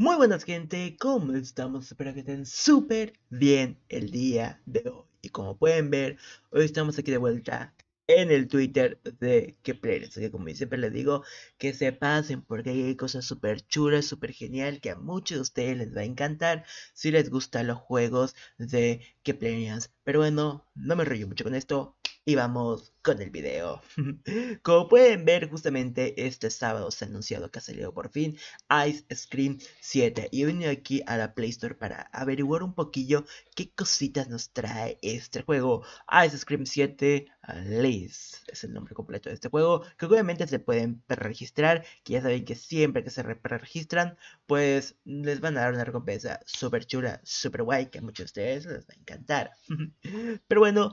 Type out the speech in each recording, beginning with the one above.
Muy buenas gente, ¿cómo estamos? Espero que estén súper bien el día de hoy. Y como pueden ver, hoy estamos aquí de vuelta en el Twitter de que Así que como siempre les digo, que se pasen porque hay cosas súper chulas, súper genial que a muchos de ustedes les va a encantar si les gustan los juegos de que Pero bueno, no me rollo mucho con esto y vamos en el video. Como pueden ver, justamente este sábado se ha anunciado que ha salido por fin Ice Scream 7 y he venido aquí a la Play Store para averiguar un poquillo qué cositas nos trae este juego. Ice Scream 7 Liz es el nombre completo de este juego, que obviamente se pueden registrar, que ya saben que siempre que se registran, pues les van a dar una recompensa Super chula, Super guay, que a muchos de ustedes les va a encantar. Pero bueno,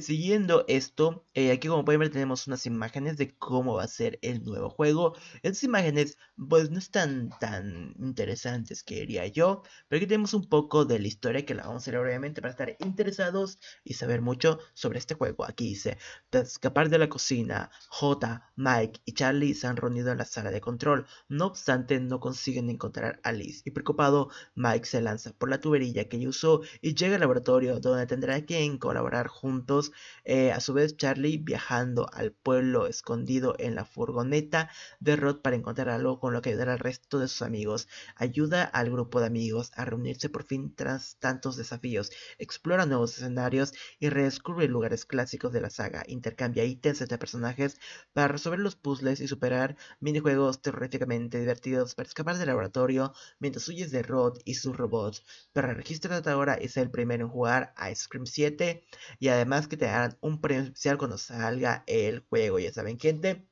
siguiendo esto, eh, aquí como pueden ver tenemos unas imágenes de cómo va a ser el nuevo juego. Estas imágenes pues no están tan interesantes que diría yo, pero aquí tenemos un poco de la historia que la vamos a leer obviamente para estar interesados y saber mucho sobre este juego. Aquí dice, tras escapar de la cocina, J, Mike y Charlie se han reunido en la sala de control, no obstante no consiguen encontrar a Liz y preocupado Mike se lanza por la tubería que usó y llega al laboratorio donde tendrá que colaborar juntos, eh, a su vez Charlie viajando al pueblo escondido en la furgoneta de Rod para encontrar algo con lo que ayudar al resto de sus amigos. Ayuda al grupo de amigos a reunirse por fin tras tantos desafíos, explora nuevos escenarios y redescubre lugares clásicos de la saga, intercambia ítems entre personajes para resolver los puzzles y superar minijuegos terroríficamente divertidos para escapar del laboratorio mientras huyes de Rod y sus robots. Pero registrar registro y ahora es el primero en jugar a Scream 7 y además que te harán un premio especial los salga el juego. Ya saben, gente,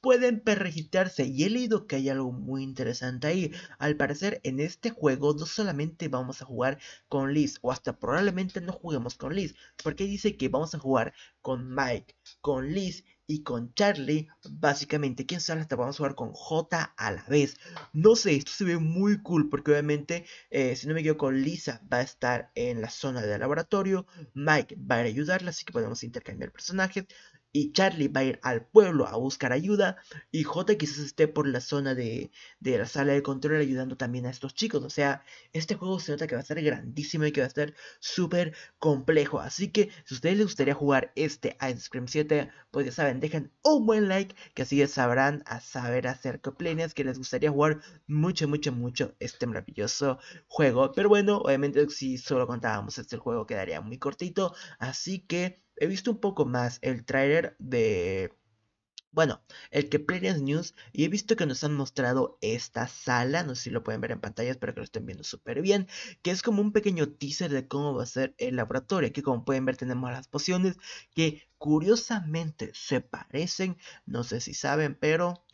pueden perrejitarse Y he leído que hay algo muy interesante ahí. Al parecer, en este juego no solamente vamos a jugar con Liz, o hasta probablemente no juguemos con Liz, porque dice que vamos a jugar con Mike, con Liz y con Charlie, básicamente, quién sabe, hasta vamos a jugar con J a la vez. No sé, esto se ve muy cool porque obviamente, eh, si no me con Lisa va a estar en la zona del laboratorio, Mike va a ayudarla, así que podemos intercambiar personajes y Charlie va a ir al pueblo a buscar ayuda y J quizás esté por la zona de, la sala de control ayudando también a estos chicos. O sea, este juego se nota que va a ser grandísimo y que va a ser súper complejo. Así que si a ustedes les gustaría jugar este Ice Cream 7, pues ya saben, dejen un buen like que así ya sabrán a saber acerca planes que les gustaría jugar mucho, mucho, mucho este maravilloso juego. Pero bueno, obviamente si solo contábamos este juego quedaría muy cortito. Así que he visto un poco más el trailer de... Bueno, el que Players News y he visto que nos han mostrado esta sala, no sé si lo pueden ver en pantalla, espero que lo estén viendo súper bien, que es como un pequeño teaser de cómo va a ser el laboratorio. que como pueden ver tenemos las pociones que curiosamente se parecen, no sé si saben, pero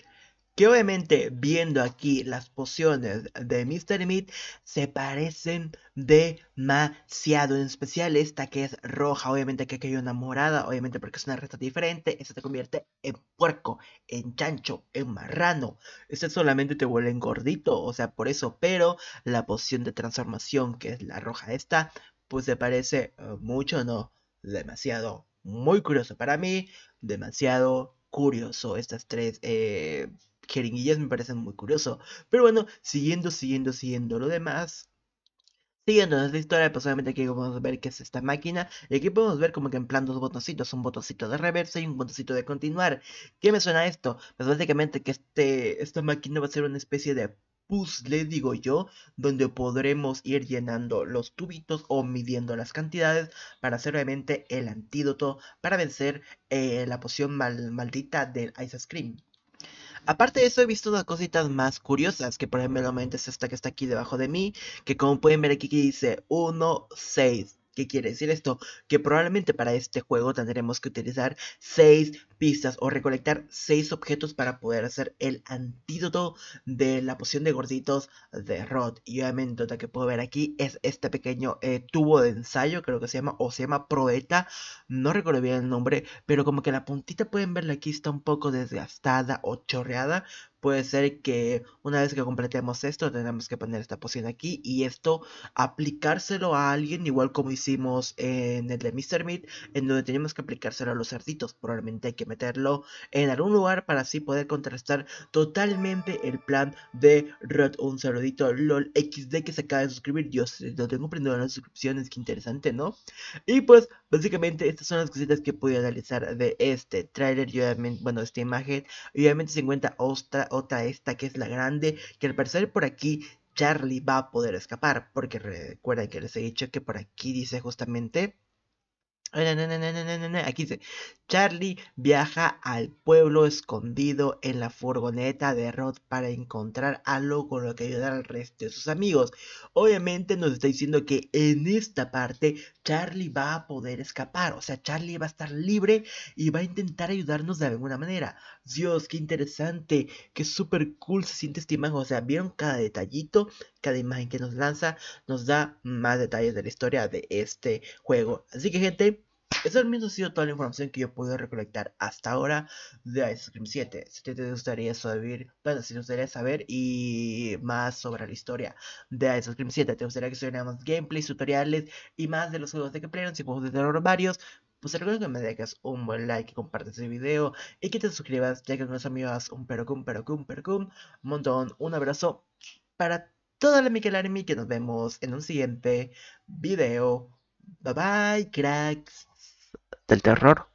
que obviamente viendo aquí las pociones de Mr. Meat se parecen demasiado. En especial esta que es roja. Obviamente que aquí hay una morada. Obviamente porque es una resta diferente. Esta te convierte en puerco, en chancho, en marrano. Esta solamente te vuelve gordito. O sea, por eso. Pero la poción de transformación que es la roja esta. Pues se parece eh, mucho, no. Demasiado. Muy curioso para mí. Demasiado curioso estas tres. Eh jeringuillas me parecen muy curioso. Pero bueno, siguiendo, siguiendo, siguiendo lo demás. Siguiendo esta historia, pues obviamente aquí podemos ver qué es esta máquina. Y aquí podemos ver como que en plan dos botoncitos, un botoncito de reversa y un botoncito de continuar. ¿Qué me suena esto? Pues básicamente que este, esta máquina va a ser una especie de puzzle, digo yo, donde podremos ir llenando los tubitos o midiendo las cantidades para hacer obviamente el antídoto para vencer eh, la poción maldita del Ice Cream. Aparte de eso, he visto dos cositas más curiosas, que por ejemplo es esta que está aquí debajo de mí, que como pueden ver aquí que dice 1, 6. ¿Qué quiere decir esto? Que probablemente para este juego tendremos que utilizar seis pistas o recolectar seis objetos para poder hacer el antídoto de la poción de gorditos de Rod. Y obviamente lo que puedo ver aquí es este pequeño eh, tubo de ensayo, creo que se llama, o se llama Proeta. No recuerdo bien el nombre, pero como que la puntita pueden verla aquí está un poco desgastada o chorreada. Puede ser que una vez que completemos esto, tenemos que poner esta poción aquí y esto aplicárselo a alguien, igual como hicimos en el de Mr. Meat, en donde teníamos que aplicárselo a los cerditos. Probablemente hay que meterlo en algún lugar para así poder contrastar totalmente el plan de Rod, un cerdito LOL XD que se acaba de suscribir. Dios, lo tengo prendido en las suscripciones, Que interesante, ¿no? Y pues, básicamente, estas son las cositas que pude analizar de este trailer y obviamente, bueno, esta imagen. Y obviamente se encuentra Ostra otra esta que es la grande, que al parecer por aquí Charlie va a poder escapar, porque recuerda que les he dicho que por aquí dice justamente Aquí dice, Charlie viaja al pueblo escondido en la furgoneta de Rod para encontrar algo con lo que ayudar al resto de sus amigos. Obviamente nos está diciendo que en esta parte Charlie va a poder escapar, o sea, Charlie va a estar libre y va a intentar ayudarnos de alguna manera. Dios, qué interesante, qué super cool se siente este imagen, o sea, vieron cada detallito cada imagen que nos lanza nos da más detalles de la historia de este juego. Así que gente, eso mismo ha sido toda la información que yo he recolectar hasta ahora de Ice 7. Si te gustaría saber, bueno, si te gustaría saber más sobre la historia de Ice 7, te gustaría que subiera más gameplays, tutoriales y más de los juegos de que si juegos de terror varios, pues te que me dejes un buen like, que compartes el video y que te suscribas, ya que con los amigos un perocum, perocum, perocum, un montón, un abrazo para todos toda la Miquel Army que nos vemos en un siguiente video. Bye bye, cracks del terror.